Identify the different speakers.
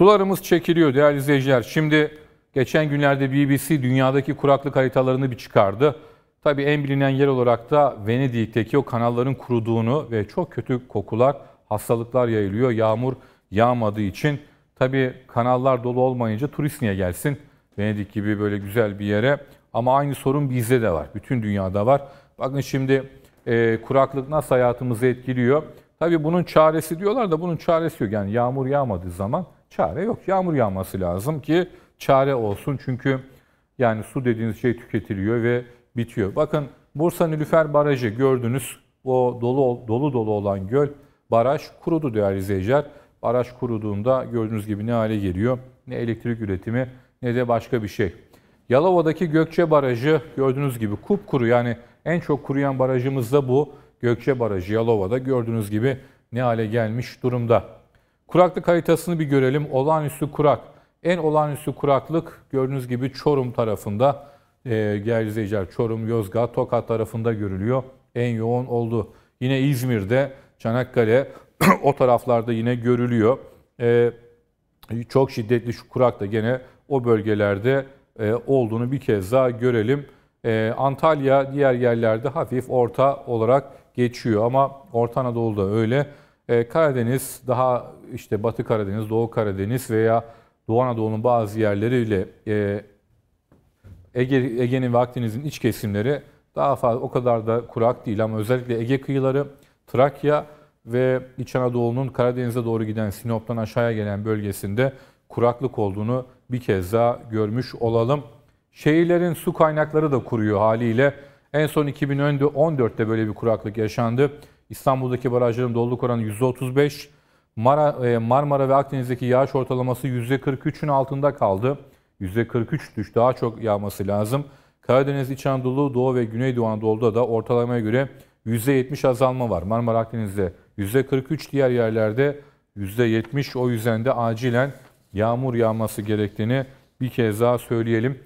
Speaker 1: Sularımız çekiliyor değerli izleyiciler. Şimdi geçen günlerde BBC dünyadaki kuraklık haritalarını bir çıkardı. Tabii en bilinen yer olarak da Venedik'teki o kanalların kuruduğunu ve çok kötü kokular, hastalıklar yayılıyor. Yağmur yağmadığı için tabii kanallar dolu olmayınca turist niye gelsin? Venedik gibi böyle güzel bir yere. Ama aynı sorun bizde de var. Bütün dünyada var. Bakın şimdi e, kuraklık nasıl hayatımızı etkiliyor? Tabii bunun çaresi diyorlar da bunun çaresi yok. Yani yağmur yağmadığı zaman Çare yok. Yağmur yağması lazım ki çare olsun. Çünkü yani su dediğiniz şey tüketiliyor ve bitiyor. Bakın Bursa Nilüfer Barajı gördünüz. O dolu dolu dolu olan göl baraj kurudu değerli izleyiciler. Baraj kuruduğunda gördüğünüz gibi ne hale geliyor? Ne elektrik üretimi ne de başka bir şey. Yalova'daki Gökçe Barajı gördüğünüz gibi kupkuru yani en çok kuruyan barajımız da bu. Gökçe Barajı Yalova'da gördüğünüz gibi ne hale gelmiş durumda. Kuraklık haritasını bir görelim. Olağanüstü kurak. En olağanüstü kuraklık gördüğünüz gibi Çorum tarafında, e, değerli izleyiciler Çorum, Yozgat, Tokat tarafında görülüyor. En yoğun oldu. Yine İzmir'de, Çanakkale o taraflarda yine görülüyor. Ee, çok şiddetli şu kurak da gene o bölgelerde e, olduğunu bir kez daha görelim. Ee, Antalya diğer yerlerde hafif orta olarak geçiyor ama Orta Anadolu'da öyle. Ee, Karadeniz daha işte Batı Karadeniz, Doğu Karadeniz veya Doğu Anadolu'nun bazı yerleriyle e, Ege, Ege'nin ve Akdeniz'in iç kesimleri daha fazla o kadar da kurak değil ama özellikle Ege kıyıları, Trakya ve İç Anadolu'nun Karadeniz'e doğru giden Sinop'tan aşağıya gelen bölgesinde kuraklık olduğunu bir kez daha görmüş olalım. Şehirlerin su kaynakları da kuruyor haliyle. En son 2014'te böyle bir kuraklık yaşandı. İstanbul'daki barajların doluluk oranı %35. Mara, e, Marmara ve Akdeniz'deki yağış ortalaması %43'ün altında kaldı. %43 düş daha çok yağması lazım. Karadeniz, İç Anadolu, Doğu ve Güneydoğu Anadolu'da da ortalamaya göre %70 azalma var. Marmara Akdeniz'de %43 diğer yerlerde %70 o yüzden de acilen yağmur yağması gerektiğini bir kez daha söyleyelim.